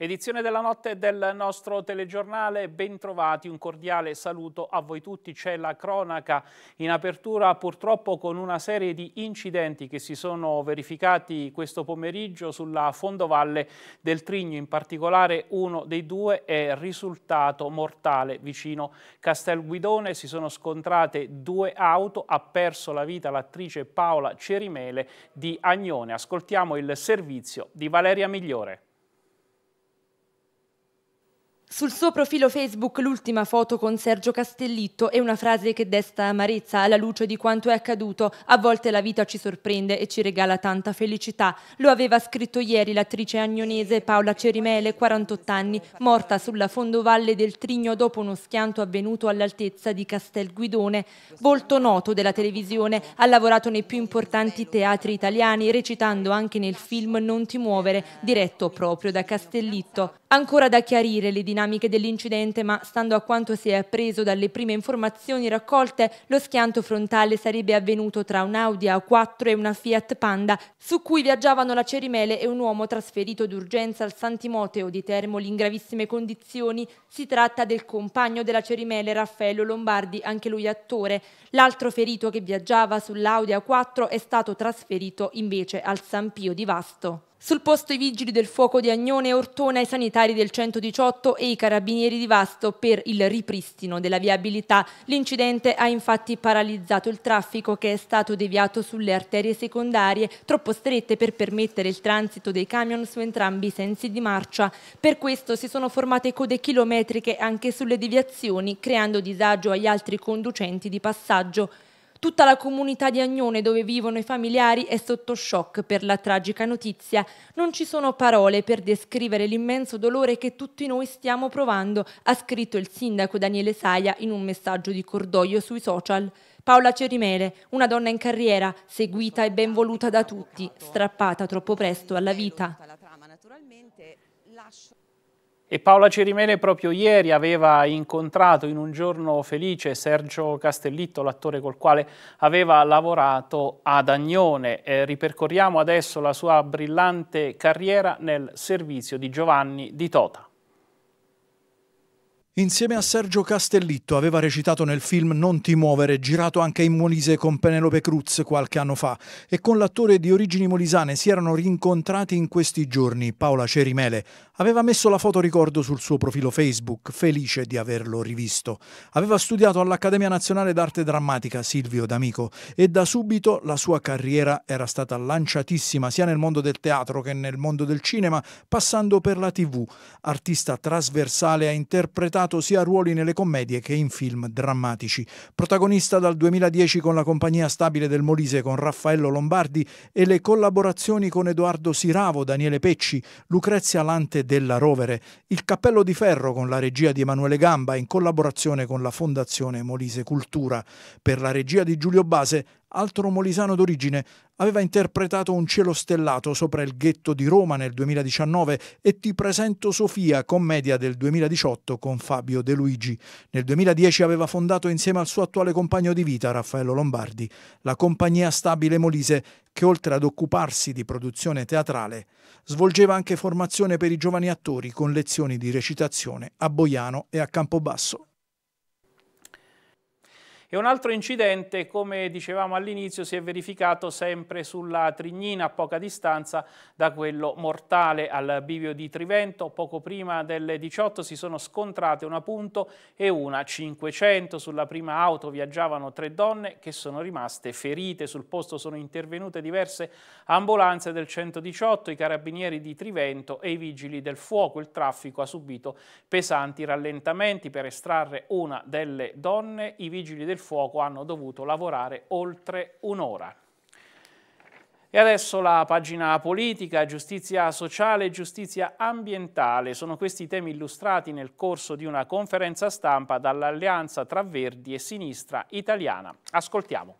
Edizione della notte del nostro telegiornale, bentrovati, un cordiale saluto a voi tutti. C'è la cronaca in apertura purtroppo con una serie di incidenti che si sono verificati questo pomeriggio sulla fondovalle del Trigno, in particolare uno dei due è risultato mortale vicino Castel Guidone, si sono scontrate due auto, ha perso la vita l'attrice Paola Cerimele di Agnone. Ascoltiamo il servizio di Valeria Migliore. Sul suo profilo Facebook l'ultima foto con Sergio Castellitto è una frase che desta amarezza alla luce di quanto è accaduto. A volte la vita ci sorprende e ci regala tanta felicità. Lo aveva scritto ieri l'attrice agnonese Paola Cerimele, 48 anni, morta sulla fondovalle del Trigno dopo uno schianto avvenuto all'altezza di Castel Guidone. Volto noto della televisione, ha lavorato nei più importanti teatri italiani, recitando anche nel film Non ti muovere, diretto proprio da Castellitto. Ancora da chiarire le dinamiche dinamiche dell'incidente, ma stando a quanto si è appreso dalle prime informazioni raccolte, lo schianto frontale sarebbe avvenuto tra un Audi A4 e una Fiat Panda, su cui viaggiavano la Cerimele e un uomo trasferito d'urgenza al Santimoteo di Termoli in gravissime condizioni. Si tratta del compagno della Cerimele, Raffaello Lombardi, anche lui attore. L'altro ferito che viaggiava sull'Audi A4 è stato trasferito invece al San Pio di Vasto. Sul posto i vigili del fuoco di Agnone e Ortona, i sanitari del 118 e i carabinieri di Vasto per il ripristino della viabilità. L'incidente ha infatti paralizzato il traffico che è stato deviato sulle arterie secondarie, troppo strette per permettere il transito dei camion su entrambi i sensi di marcia. Per questo si sono formate code chilometriche anche sulle deviazioni, creando disagio agli altri conducenti di passaggio. Tutta la comunità di Agnone dove vivono i familiari è sotto shock per la tragica notizia. Non ci sono parole per descrivere l'immenso dolore che tutti noi stiamo provando, ha scritto il sindaco Daniele Saia in un messaggio di cordoglio sui social. Paola Cerimele, una donna in carriera, seguita e ben voluta da tutti, strappata troppo presto alla vita. E Paola Cerimele proprio ieri aveva incontrato in un giorno felice Sergio Castellitto, l'attore col quale aveva lavorato ad Agnone. Eh, ripercorriamo adesso la sua brillante carriera nel servizio di Giovanni di Tota. Insieme a Sergio Castellitto aveva recitato nel film Non ti muovere, girato anche in Molise con Penelope Cruz qualche anno fa, e con l'attore di origini molisane si erano rincontrati in questi giorni, Paola Cerimele. Aveva messo la foto ricordo sul suo profilo Facebook, felice di averlo rivisto. Aveva studiato all'Accademia Nazionale d'Arte Drammatica Silvio D'Amico e da subito la sua carriera era stata lanciatissima sia nel mondo del teatro che nel mondo del cinema, passando per la TV. Artista trasversale ha interpretato alternato sia ruoli nelle commedie che in film drammatici. Protagonista dal 2010 con la compagnia stabile del Molise con Raffaello Lombardi e le collaborazioni con Edoardo Siravo, Daniele Pecci, Lucrezia Lante della Rovere, Il Cappello di Ferro con la regia di Emanuele Gamba in collaborazione con la Fondazione Molise Cultura. Per la regia di Giulio Base altro molisano d'origine, aveva interpretato Un cielo stellato sopra il ghetto di Roma nel 2019 e Ti presento Sofia, commedia del 2018 con Fabio De Luigi. Nel 2010 aveva fondato insieme al suo attuale compagno di vita, Raffaello Lombardi, la compagnia stabile Molise, che oltre ad occuparsi di produzione teatrale, svolgeva anche formazione per i giovani attori con lezioni di recitazione a Boiano e a Campobasso. E un altro incidente, come dicevamo all'inizio, si è verificato sempre sulla Trignina a poca distanza da quello mortale al bivio di Trivento. Poco prima delle 18 si sono scontrate una punto e una 500. Sulla prima auto viaggiavano tre donne che sono rimaste ferite. Sul posto sono intervenute diverse ambulanze del 118, i carabinieri di Trivento e i vigili del fuoco. Il traffico ha subito pesanti rallentamenti per estrarre una delle donne. I vigili del il fuoco hanno dovuto lavorare oltre un'ora. E adesso la pagina politica, giustizia sociale e giustizia ambientale sono questi temi illustrati nel corso di una conferenza stampa dall'alleanza tra Verdi e Sinistra Italiana. Ascoltiamo.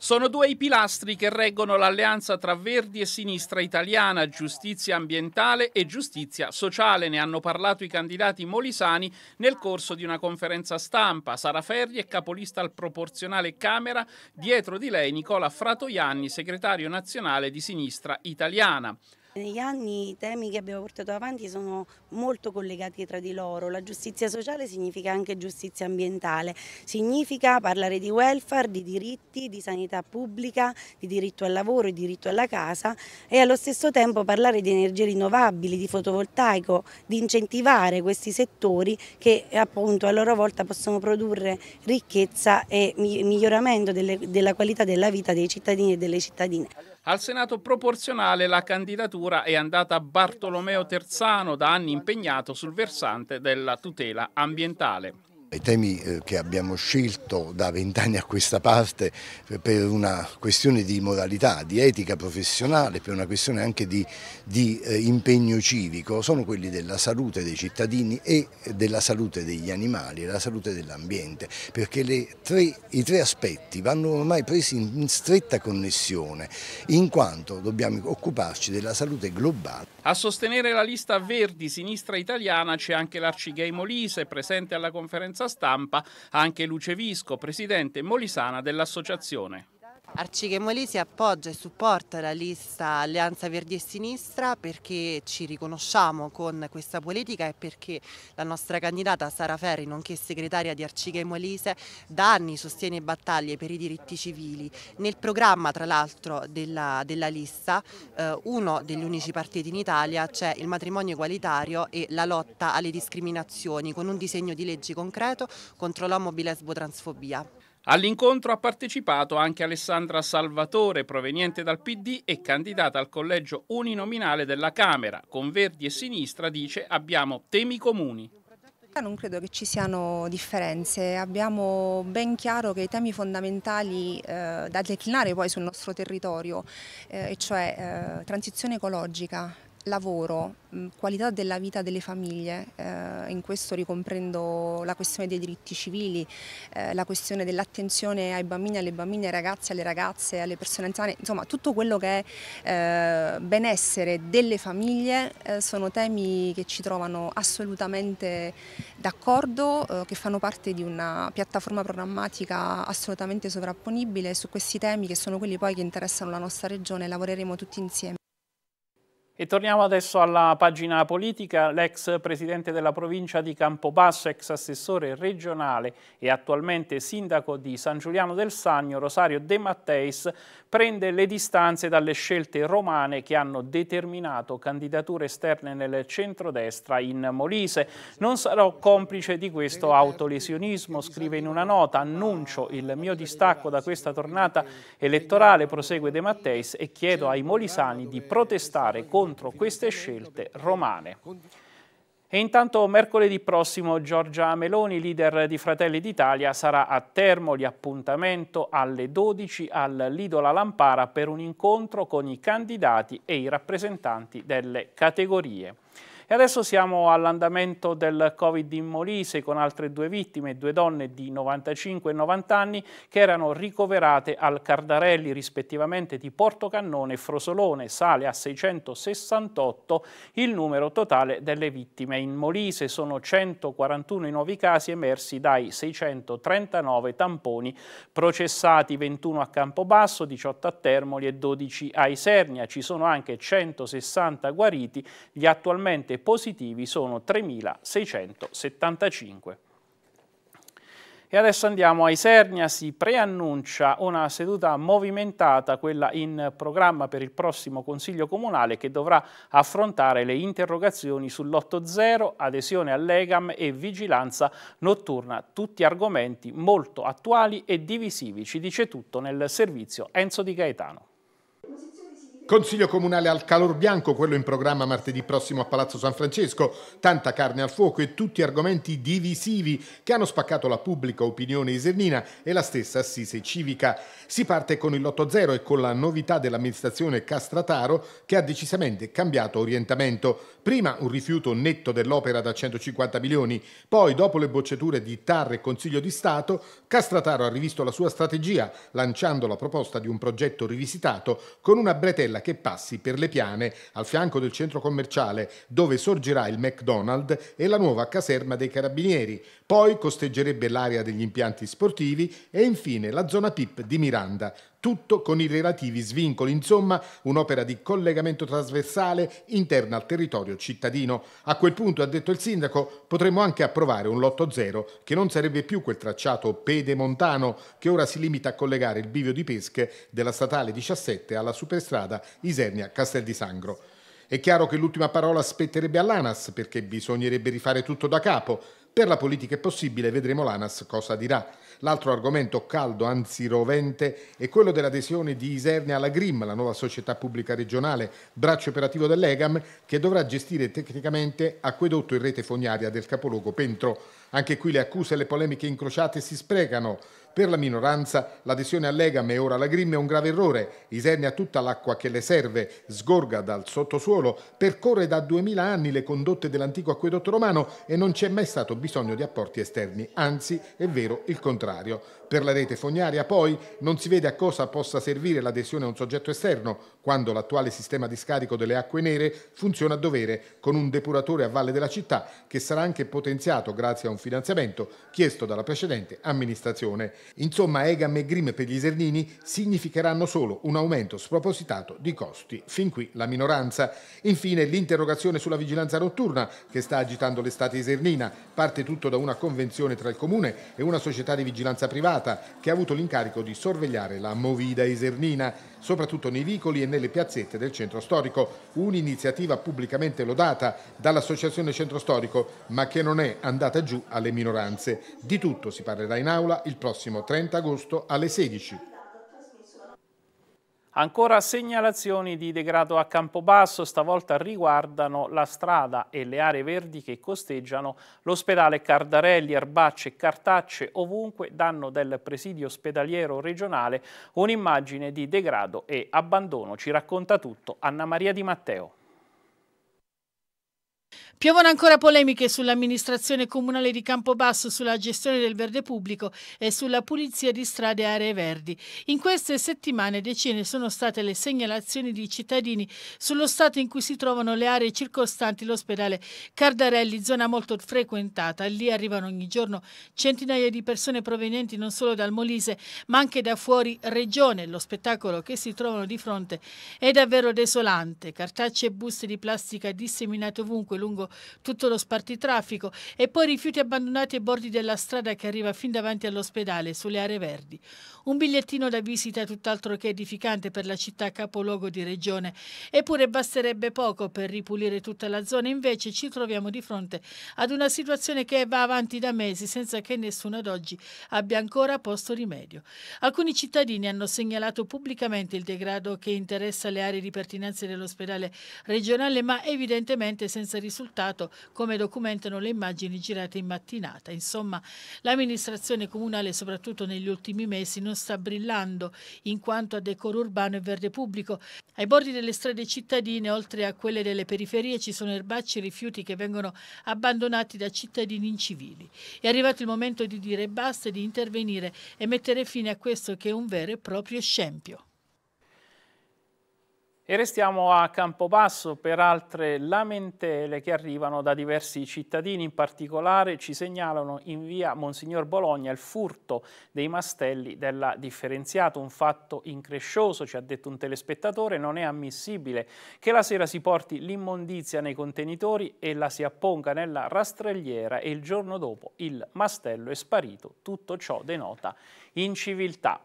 Sono due i pilastri che reggono l'alleanza tra Verdi e sinistra italiana, giustizia ambientale e giustizia sociale. Ne hanno parlato i candidati molisani nel corso di una conferenza stampa. Sara Ferri è capolista al proporzionale Camera, dietro di lei Nicola Fratoianni, segretario nazionale di sinistra italiana negli anni i temi che abbiamo portato avanti sono molto collegati tra di loro. La giustizia sociale significa anche giustizia ambientale, significa parlare di welfare, di diritti, di sanità pubblica, di diritto al lavoro, di diritto alla casa e allo stesso tempo parlare di energie rinnovabili, di fotovoltaico, di incentivare questi settori che appunto a loro volta possono produrre ricchezza e miglioramento delle, della qualità della vita dei cittadini e delle cittadine. Al Senato proporzionale la candidatura è andata a Bartolomeo Terzano, da anni impegnato sul versante della tutela ambientale. I temi eh, che abbiamo scelto da vent'anni a questa parte eh, per una questione di moralità, di etica professionale, per una questione anche di, di, eh, impegno civico, sono quelli della salute dei cittadini e della salute degli animali e della salute dell'ambiente, perché tre, i tre aspetti vanno ormai presi in stretta connessione, in quanto dobbiamo occuparci della salute globale. A sostenere la lista Verdi Sinistra Italiana c'è anche l'Arcigay Molise, presente alla conferenza conferenza stampa anche Luce Visco, presidente molisana dell'associazione. Arcichemoli si appoggia e supporta la lista Alleanza Verdi e Sinistra perché ci riconosciamo con questa politica e perché la nostra candidata Sara Ferri, nonché segretaria di Arcichemolise, da anni sostiene battaglie per i diritti civili. Nel programma, tra l'altro, della, della, lista, eh, uno degli unici partiti in Italia c'è il matrimonio egualitario e la lotta alle discriminazioni con un disegno di legge concreto contro l'omobile e sbotransfobia. All'incontro ha partecipato anche Alessandra Salvatore, proveniente dal PD e candidata al collegio uninominale della Camera. Con Verdi e Sinistra dice abbiamo temi comuni. Non credo che ci siano differenze, abbiamo ben chiaro che i temi fondamentali eh, da declinare poi sul nostro territorio, eh, e cioè eh, transizione ecologica, lavoro, qualità della vita delle famiglie, eh, in questo ricomprendo la questione dei diritti civili, eh, la questione dell'attenzione ai bambini, alle bambine, ai ragazzi, alle ragazze, alle persone anziane, insomma tutto quello che è eh, benessere delle famiglie eh, sono temi che ci trovano assolutamente d'accordo, eh, che fanno parte di una piattaforma programmatica assolutamente sovrapponibile su questi temi che sono quelli poi che interessano la nostra regione lavoreremo tutti insieme. E torniamo adesso alla pagina politica. L'ex presidente della provincia di Campobasso, ex assessore regionale e attualmente sindaco di San Giuliano del Sagno, Rosario De Matteis, prende le distanze dalle scelte romane che hanno determinato candidature esterne nel centrodestra in Molise. Non sarò complice di questo autolesionismo, scrive in una nota, annuncio il mio distacco da questa tornata elettorale, prosegue De Matteis e chiedo ai molisani di protestare contro contro queste scelte romane. E intanto mercoledì prossimo Giorgia Meloni, leader di Fratelli d'Italia, sarà a Termoli, appuntamento alle 12 al Lido Lampara per un incontro con i candidati e i rappresentanti delle categorie. E adesso siamo all'andamento del Covid in Molise con altre due vittime, due donne di 95 e 90 anni che erano ricoverate al Cardarelli rispettivamente di Portocannone e Frosolone. Sale a 668 il numero totale delle vittime. In Molise sono 141 i nuovi casi emersi dai 639 tamponi processati, 21 a Campobasso, 18 a Termoli e 12 a Isernia. Ci sono anche 160 guariti, gli attualmente positivi sono 3.675. E adesso andiamo a Isernia, si preannuncia una seduta movimentata, quella in programma per il prossimo Consiglio Comunale che dovrà affrontare le interrogazioni sull'8-0, adesione all'EGAM e vigilanza notturna, tutti argomenti molto attuali e divisivi, ci dice tutto nel servizio Enzo Di Gaetano. Consiglio comunale al calor bianco, quello in programma martedì prossimo a Palazzo San Francesco. Tanta carne al fuoco e tutti argomenti divisivi che hanno spaccato la pubblica opinione isernina e la stessa assise civica. Si parte con il lotto zero e con la novità dell'amministrazione Castrataro che ha decisamente cambiato orientamento. Prima un rifiuto netto dell'opera da 150 milioni, poi dopo le bocciature di TAR e Consiglio di Stato, Castrataro ha rivisto la sua strategia lanciando la proposta di un progetto rivisitato con una bretella Barcella che passi per le piane al fianco del centro commerciale dove sorgerà il McDonald's e la nuova caserma dei carabinieri, poi costeggerebbe l'area degli impianti sportivi e infine la zona PIP di Miranda, tutto con i relativi svincoli, insomma un'opera di collegamento trasversale interna al territorio cittadino. A quel punto, ha detto il sindaco, potremmo anche approvare un lotto zero che non sarebbe più quel tracciato pedemontano che ora si limita a collegare il bivio di pesche della statale 17 alla superstrada Isernia-Castel di Sangro. È chiaro che l'ultima parola spetterebbe all'ANAS perché bisognerebbe rifare tutto da capo. Per la politica è possibile, vedremo l'ANAS cosa dirà. L'altro argomento caldo, anzi rovente, è quello dell'adesione di Isernia alla Grim, la nuova società pubblica regionale, braccio operativo dell'EGAM, che dovrà gestire tecnicamente acquedotto e rete fognaria del capoluogo Pentro. Anche qui le accuse e le polemiche incrociate si sprecano. Per la minoranza l'adesione Legame e ora alla Grimm è un grave errore. Isernia tutta l'acqua che le serve, sgorga dal sottosuolo, percorre da duemila anni le condotte dell'antico acquedotto romano e non c'è mai stato bisogno di apporti esterni, anzi è vero il contrario. Per la rete fognaria poi non si vede a cosa possa servire l'adesione a un soggetto esterno, quando l'attuale sistema di scarico delle acque nere funziona a dovere con un depuratore a valle della città che sarà anche potenziato grazie a un finanziamento chiesto dalla precedente amministrazione. Insomma, EGAM e GRIM per gli Isernini significheranno solo un aumento spropositato di costi, fin qui la minoranza. Infine l'interrogazione sulla vigilanza notturna che sta agitando l'estate isernina. parte tutto da una convenzione tra il comune e una società di vigilanza privata Macerata, che ha avuto l'incarico di sorvegliare la Movida Esernina, soprattutto nei vicoli e nelle piazzette del centro storico. Un'iniziativa pubblicamente lodata dall'Associazione Centro Storico, ma che non è andata giù alle minoranze. Di tutto si parlerà in aula il prossimo 30 agosto alle 16. Ancora segnalazioni di degrado a Campobasso, stavolta riguardano la strada e le aree verdi che costeggiano l'ospedale Cardarelli, erbacce e cartacce ovunque danno del presidio ospedaliero regionale un'immagine di degrado e abbandono. Ci racconta tutto Anna Maria Di Matteo. Piovono ancora polemiche sull'amministrazione comunale di Campobasso, sulla gestione del verde pubblico e sulla pulizia di strade e aree verdi. In queste settimane decine sono state le segnalazioni di cittadini sullo stato in cui si trovano le aree circostanti l'ospedale Cardarelli, zona molto frequentata. Lì arrivano ogni giorno centinaia di persone provenienti non solo dal Molise ma anche da fuori regione. Lo spettacolo che si trovano di fronte è davvero desolante. Cartacce e buste di plastica disseminate ovunque lungo tutto lo spartitraffico e poi rifiuti abbandonati ai bordi della strada che arriva fin davanti all'ospedale, sulle aree verdi. Un bigliettino da visita tutt'altro che edificante per la città capoluogo di regione. Eppure basterebbe poco per ripulire tutta la zona, invece ci troviamo di fronte ad una situazione che va avanti da mesi senza che nessuno ad oggi abbia ancora posto rimedio. Alcuni cittadini hanno segnalato pubblicamente il degrado che interessa le aree di pertinenza dell'ospedale regionale, ma evidentemente senza risultati riportato come documentano le immagini girate in mattinata. Insomma, l'amministrazione comunale, soprattutto negli ultimi mesi, non sta brillando in quanto a decoro urbano e verde pubblico. Ai bordi delle strade cittadine, oltre a quelle delle periferie, ci sono erbacci e rifiuti che vengono abbandonati da cittadini incivili. È arrivato il momento di dire basta, di intervenire e mettere fine a questo che è un vero e proprio scempio. E restiamo a Campobasso per altre lamentele che arrivano da diversi cittadini, in particolare ci segnalano in via Monsignor Bologna il furto dei mastelli della differenziata, un fatto increscioso, ci ha detto un telespettatore, non è ammissibile che la sera si porti l'immondizia nei contenitori e la si apponga nella rastrelliera e il giorno dopo il mastello è sparito, tutto ciò denota inciviltà.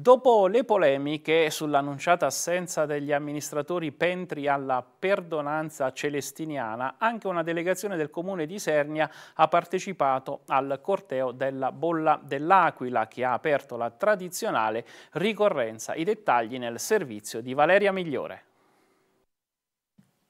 Dopo le polemiche sull'annunciata assenza degli amministratori Pentri alla perdonanza celestiniana, anche una delegazione del comune di Sernia ha partecipato al corteo della Bolla dell'Aquila che ha aperto la tradizionale ricorrenza. I dettagli nel servizio di Valeria Migliore.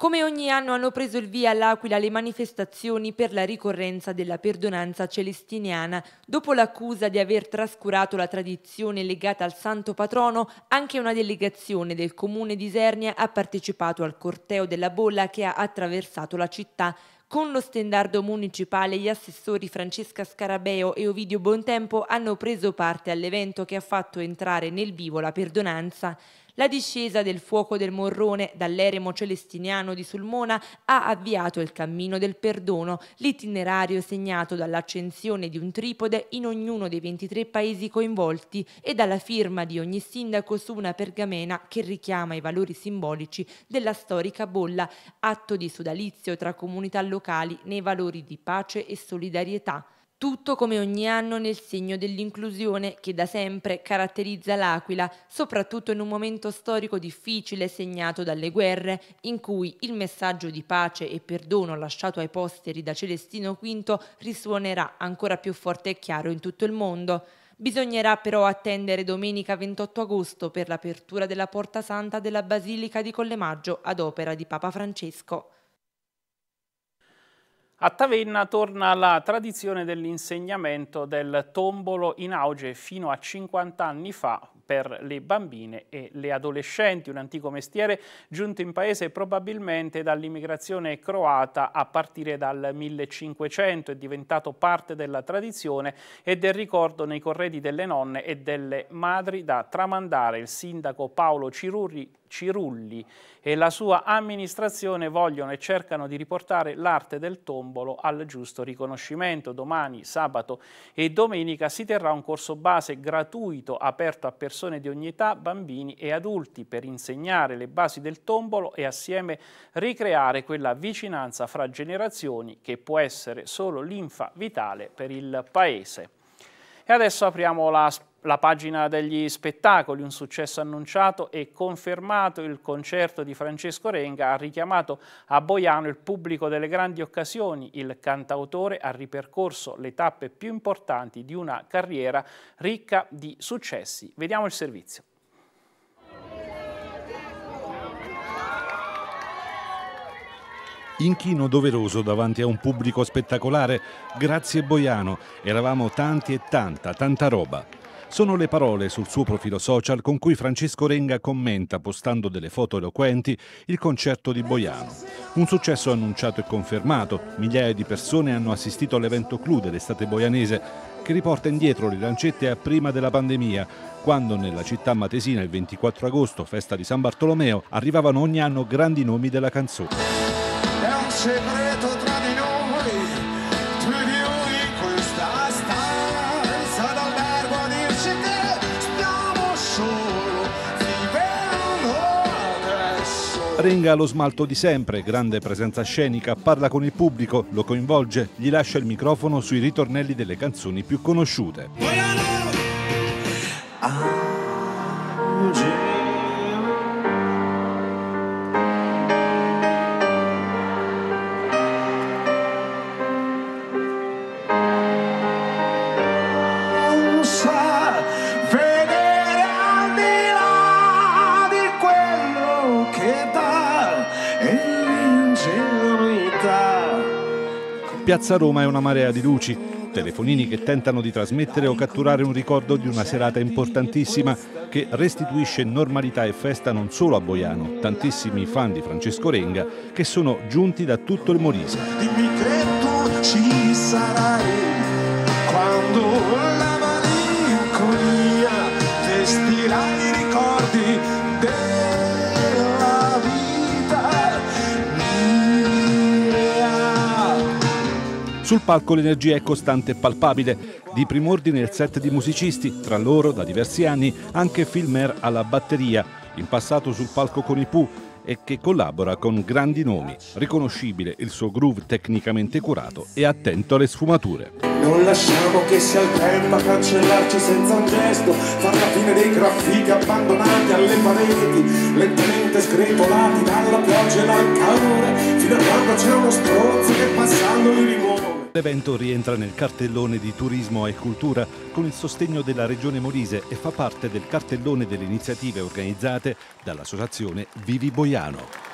Come ogni anno hanno preso il via all'Aquila le manifestazioni per la ricorrenza della perdonanza celestiniana. Dopo l'accusa di aver trascurato la tradizione legata al santo patrono, anche una delegazione del comune di Isernia ha partecipato al corteo della bolla che ha attraversato la città. Con lo stendardo municipale gli assessori Francesca Scarabeo e Ovidio Bontempo hanno preso parte all'evento che ha fatto entrare nel vivo la perdonanza. La discesa del fuoco del Morrone dall'eremo celestiniano di Sulmona ha avviato il cammino del perdono, l'itinerario segnato dall'accensione di un tripode in ognuno dei 23 paesi coinvolti e dalla firma di ogni sindaco su una pergamena che richiama i valori simbolici della storica bolla, atto di sodalizio tra comunità locali nei valori di pace e solidarietà. Tutto come ogni anno nel segno dell'inclusione che da sempre caratterizza l'Aquila, soprattutto in un momento storico difficile segnato dalle guerre, in cui il messaggio di pace e perdono lasciato ai posteri da Celestino V risuonerà ancora più forte e chiaro in tutto il mondo. Bisognerà però attendere domenica 28 agosto per l'apertura della Porta Santa della Basilica di Collemaggio ad opera di Papa Francesco. A Tavenna torna la tradizione dell'insegnamento del tombolo in auge fino a 50 anni fa per le bambine e le adolescenti, un antico mestiere giunto in paese probabilmente dall'immigrazione croata a partire dal 1500, è diventato parte della tradizione e del ricordo nei corredi delle nonne e delle madri da tramandare. Il sindaco Paolo Cirurri Cirulli e la sua amministrazione vogliono e cercano di riportare l'arte del tombolo al giusto riconoscimento. Domani, sabato e domenica si terrà un corso base gratuito aperto a persone di ogni età, bambini e adulti per insegnare le basi del tombolo e assieme ricreare quella vicinanza fra generazioni che può essere solo l'infa vitale per il Paese. E adesso apriamo la la pagina degli spettacoli, un successo annunciato e confermato, il concerto di Francesco Renga ha richiamato a Boiano il pubblico delle grandi occasioni, il cantautore ha ripercorso le tappe più importanti di una carriera ricca di successi. Vediamo il servizio. Inchino doveroso davanti a un pubblico spettacolare, grazie Boiano, eravamo tanti e tanta, tanta roba. Sono le parole sul suo profilo social con cui Francesco Renga commenta, postando delle foto eloquenti, il concerto di Boiano. Un successo annunciato e confermato. Migliaia di persone hanno assistito all'evento clou dell'estate boianese che riporta indietro le lancette a prima della pandemia, quando nella città matesina il 24 agosto, festa di San Bartolomeo, arrivavano ogni anno grandi nomi della canzone. È un segreto Renga lo smalto di sempre, grande presenza scenica, parla con il pubblico, lo coinvolge, gli lascia il microfono sui ritornelli delle canzoni più conosciute. Ah. Piazza Roma è una marea di luci, telefonini che tentano di trasmettere o catturare un ricordo di una serata importantissima che restituisce normalità e festa non solo a Boiano, tantissimi fan di Francesco Renga che sono giunti da tutto il Molise. Dimmi che tu ci sarai quando la malinconia vestirai Sul palco l'energia è costante e palpabile. Di prim'ordine il set di musicisti, tra loro da diversi anni anche Filmer alla batteria, in passato sul palco con i Pooh e che collabora con grandi nomi. Riconoscibile il suo groove tecnicamente curato e attento alle sfumature. Non lasciamo che sia il tempo a cancellarci senza un gesto, far la fine dei graffiti abbandonati alle pareti, lentamente sgretolati dalla pioggia e dal calore, fino a quando c'è uno strozzo che passando li rimuove. L'evento rientra nel cartellone di turismo e cultura con il sostegno della Regione Molise e fa parte del cartellone delle iniziative organizzate dall'associazione Vivi Boiano.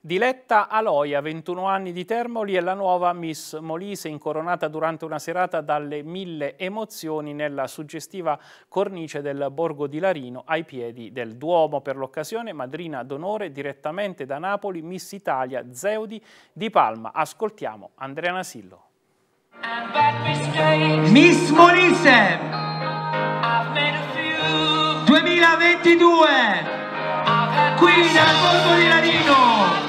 Diletta Aloia, 21 anni di Termoli, è la nuova Miss Molise, incoronata durante una serata dalle mille emozioni nella suggestiva cornice del Borgo di Larino ai piedi del Duomo. Per l'occasione, madrina d'onore direttamente da Napoli, Miss Italia Zeudi di Palma. Ascoltiamo Andrea Nasillo. Miss Molise 2022 qui dal Borgo di Larino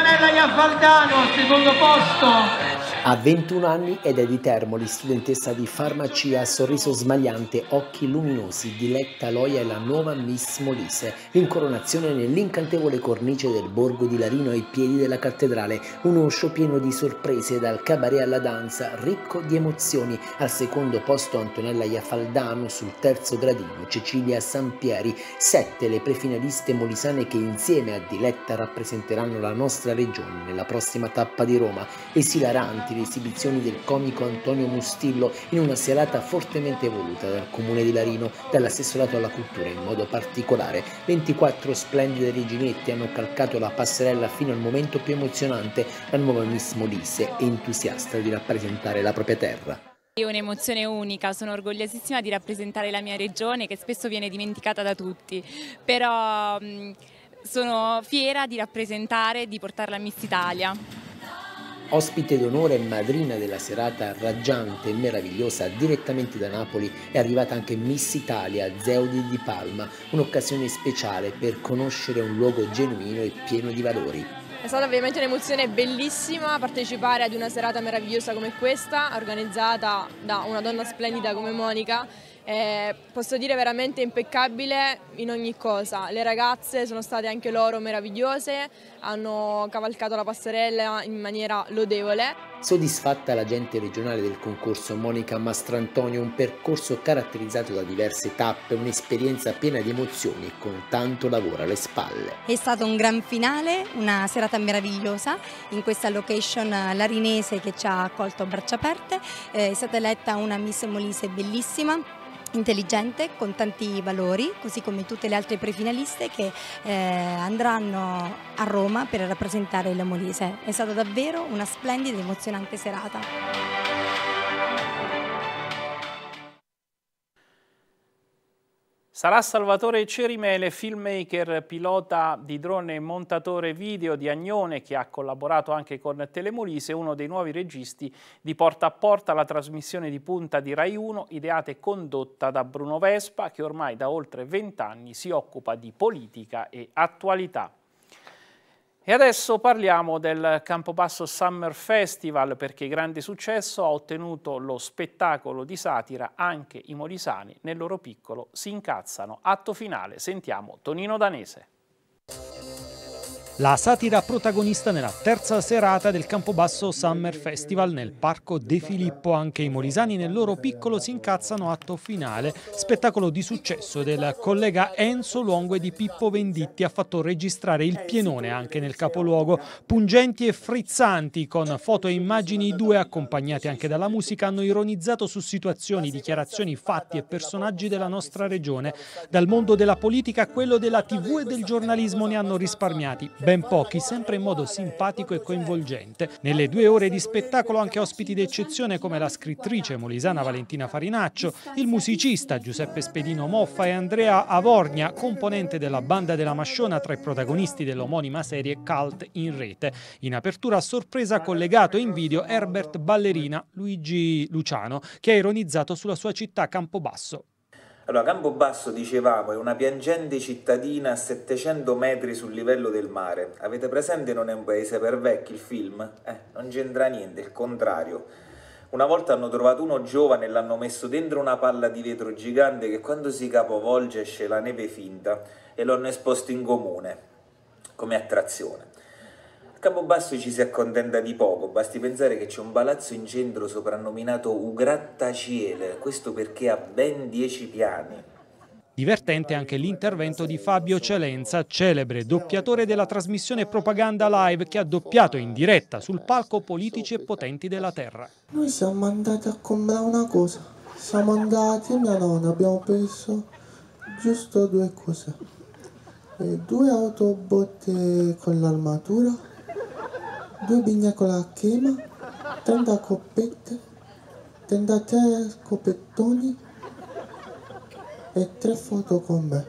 Antonella Iaffaldano al secondo posto ha 21 anni ed è di Termoli, studentessa di farmacia, sorriso smagliante, occhi luminosi, diletta Loia è la nuova Miss Molise, incoronazione nell'incantevole cornice del borgo di Larino ai piedi della cattedrale, uno show pieno di sorprese dal cabaret alla danza, ricco di emozioni, al secondo posto Antonella Iafaldano, sul terzo gradino Cecilia Sampieri, sette le prefinaliste molisane che insieme a Diletta rappresenteranno la nostra regione nella prossima tappa di Roma, esilarante recenti le esibizioni del comico Antonio Mustillo in una serata fortemente voluta dal comune di Larino, dall'assessorato alla cultura in modo particolare. 24 splendide reginette hanno calcato la passerella fino al momento più emozionante, la nuova Miss Molise, entusiasta di rappresentare la propria terra. È un'emozione unica, sono orgogliosissima di rappresentare la mia regione che spesso viene dimenticata da tutti, però mm, sono fiera di rappresentare e di portarla a Miss Italia. Ospite d'onore e madrina della serata raggiante e meravigliosa direttamente da Napoli è arrivata anche Miss Italia Zeudi di Palma, un'occasione speciale per conoscere un luogo genuino e pieno di valori. È stata veramente un'emozione bellissima partecipare ad una serata meravigliosa come questa, organizzata da una donna splendida come Monica, eh, posso dire veramente impeccabile in ogni cosa. Le ragazze sono state anche loro meravigliose, hanno cavalcato la passerella in maniera lodevole. Soddisfatta l'agente regionale del concorso Monica Mastrantonio, un percorso caratterizzato da diverse tappe, un'esperienza piena di emozioni e con tanto lavoro alle spalle. È stato un gran finale, una serata meravigliosa in questa location eh, larinese che ci ha accolto a braccia aperte. Eh, è stata eletta una Miss Molise bellissima intelligente, con tanti valori, così come tutte le altre prefinaliste che eh, andranno a Roma per rappresentare la Molise. È stata davvero una splendida e emozionante serata. Sarà Salvatore Cerimele, filmmaker, pilota di drone e montatore video di Agnone, che ha collaborato anche con Telemolise, uno dei nuovi registi di Porta a Porta, la trasmissione di punta di Rai 1, ideata e condotta da Bruno Vespa, che ormai da oltre vent'anni si occupa di politica e attualità. E adesso parliamo del Campobasso Summer Festival perché grande successo ha ottenuto lo spettacolo di satira Anche i molisani nel loro piccolo si incazzano. Atto finale, sentiamo Tonino Danese la satira protagonista nella terza serata del Campobasso Summer Festival nel Parco De Filippo. Anche i molisani nel loro piccolo si incazzano atto finale, spettacolo di successo del collega Enzo Longo e di Pippo Venditti ha fatto registrare il pienone anche nel capoluogo. Pungenti e frizzanti con foto e immagini i due accompagnati anche dalla musica hanno ironizzato su situazioni, dichiarazioni, fatti e personaggi della nostra regione. Dal mondo della politica a quello della tv e del giornalismo ne hanno risparmiati ben pochi, sempre in modo simpatico e coinvolgente. Nelle due ore di spettacolo anche ospiti d'eccezione come la scrittrice molisana Valentina Farinaccio, il musicista Giuseppe Spedino Moffa e Andrea Avornia, componente della banda della Masciona tra i protagonisti dell'omonima serie Cult in rete. In apertura a sorpresa collegato in video Herbert Ballerina Luigi Luciano, che ha ironizzato sulla sua città Campobasso allora, Campobasso, dicevamo, è una piangente cittadina a 700 metri sul livello del mare. Avete presente Non è un paese per vecchi il film? Eh, non c'entra niente, il contrario. Una volta hanno trovato uno giovane e l'hanno messo dentro una palla di vetro gigante che quando si capovolge esce la neve finta e l'hanno esposto in comune come attrazione. Capobasso ci si accontenta di poco, basti pensare che c'è un palazzo in centro soprannominato Ugrattaciele, questo perché ha ben dieci piani. Divertente anche l'intervento di Fabio Celenza, celebre doppiatore della trasmissione Propaganda Live che ha doppiato in diretta sul palco politici e potenti della terra. Noi siamo andati a comprare una cosa, siamo andati, mia nonna, abbiamo preso giusto due cose, e due autobotte con l'armatura due bignacola a chema, 30 coppette, 33 coppettoni e tre foto con me.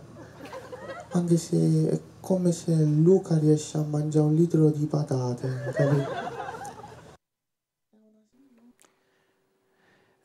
Anche se è come se Luca riesce a mangiare un litro di patate, capito?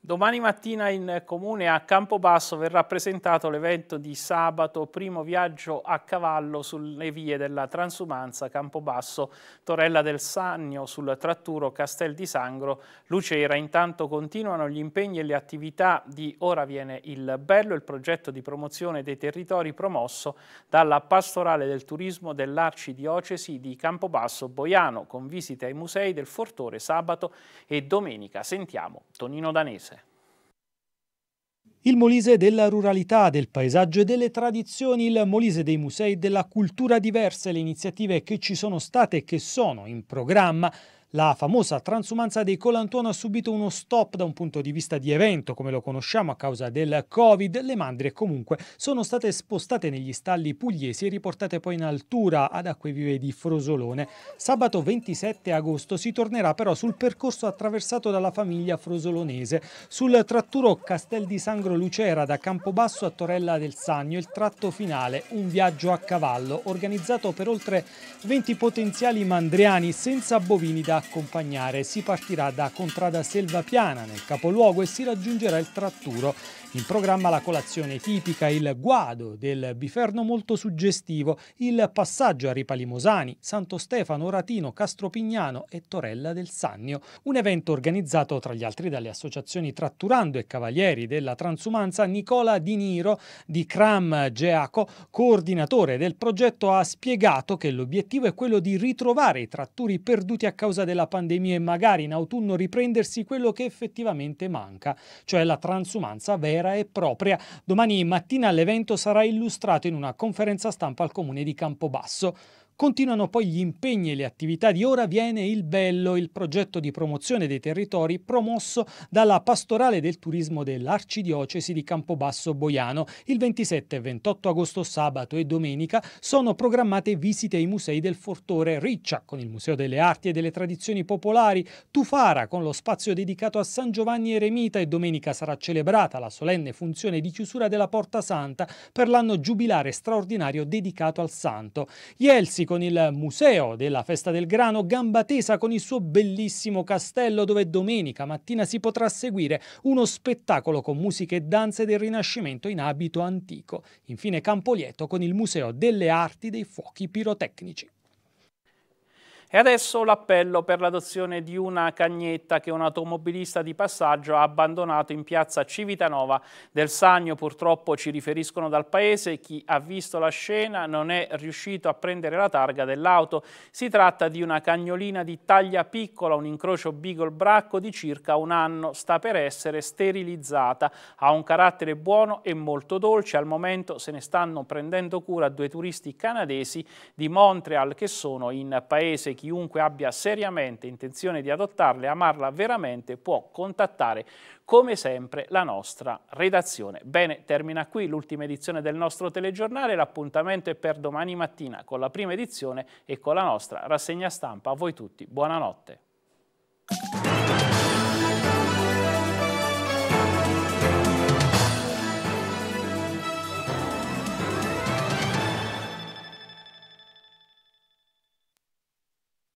Domani mattina in comune a Campobasso verrà presentato l'evento di sabato primo viaggio a cavallo sulle vie della transumanza Campobasso, Torella del Sannio sul tratturo Castel di Sangro, Lucera. Intanto continuano gli impegni e le attività di Ora viene il bello, il progetto di promozione dei territori promosso dalla pastorale del turismo dell'Arcidiocesi di Campobasso Boiano con visite ai musei del Fortore sabato e domenica. Sentiamo Tonino Danese. Il Molise della ruralità, del paesaggio e delle tradizioni, il Molise dei musei della cultura diversa e le iniziative che ci sono state e che sono in programma la famosa transumanza dei Colantuono ha subito uno stop da un punto di vista di evento, come lo conosciamo a causa del Covid. Le mandrie comunque sono state spostate negli stalli pugliesi e riportate poi in altura ad acque vive di Frosolone. Sabato 27 agosto si tornerà però sul percorso attraversato dalla famiglia frosolonese. Sul tratturo Castel di Sangro Lucera da Campobasso a Torella del Sagno il tratto finale, un viaggio a cavallo, organizzato per oltre 20 potenziali mandriani senza bovini da accompagnare. Si partirà da Contrada Selvapiana nel capoluogo e si raggiungerà il tratturo in programma la colazione tipica, il guado del biferno molto suggestivo, il passaggio a Ripalimosani, Santo Stefano, Ratino, Castropignano e Torella del Sannio. Un evento organizzato tra gli altri dalle associazioni Tratturando e Cavalieri della Transumanza Nicola Di Niro di Cram Geaco, coordinatore del progetto, ha spiegato che l'obiettivo è quello di ritrovare i tratturi perduti a causa della pandemia e magari in autunno riprendersi quello che effettivamente manca, cioè la transumanza vera vera e propria. Domani mattina l'evento sarà illustrato in una conferenza stampa al comune di Campobasso. Continuano poi gli impegni e le attività di Ora viene il Bello, il progetto di promozione dei territori promosso dalla Pastorale del Turismo dell'Arcidiocesi di Campobasso Boiano. Il 27 e 28 agosto, sabato e domenica sono programmate visite ai musei del Fortore, Riccia con il Museo delle Arti e delle Tradizioni Popolari, Tufara con lo spazio dedicato a San Giovanni Eremita e domenica sarà celebrata la solenne funzione di chiusura della Porta Santa per l'anno giubilare straordinario dedicato al santo. Jelsi Monti con il Museo della Festa del Grano, Gambatesa con il suo bellissimo castello dove domenica mattina si potrà seguire uno spettacolo con musiche e danze del Rinascimento in abito antico. Infine Campolieto con il Museo delle Arti dei Fuochi Pirotecnici. E adesso l'appello per l'adozione di una cagnetta che un automobilista di passaggio ha abbandonato in piazza Civitanova del Sagno. Purtroppo ci riferiscono dal paese, chi ha visto la scena non è riuscito a prendere la targa dell'auto. Si tratta di una cagnolina di taglia piccola, un incrocio beagle bracco di circa un anno. Sta per essere sterilizzata. Ha un carattere buono e molto dolce. Al momento se ne stanno prendendo cura due turisti canadesi di Montreal che sono in paese chiunque abbia seriamente intenzione di adottarle e amarla veramente può contattare come sempre la nostra redazione. Bene, termina qui l'ultima edizione del nostro telegiornale, l'appuntamento è per domani mattina con la prima edizione e con la nostra rassegna stampa. A voi tutti, buonanotte.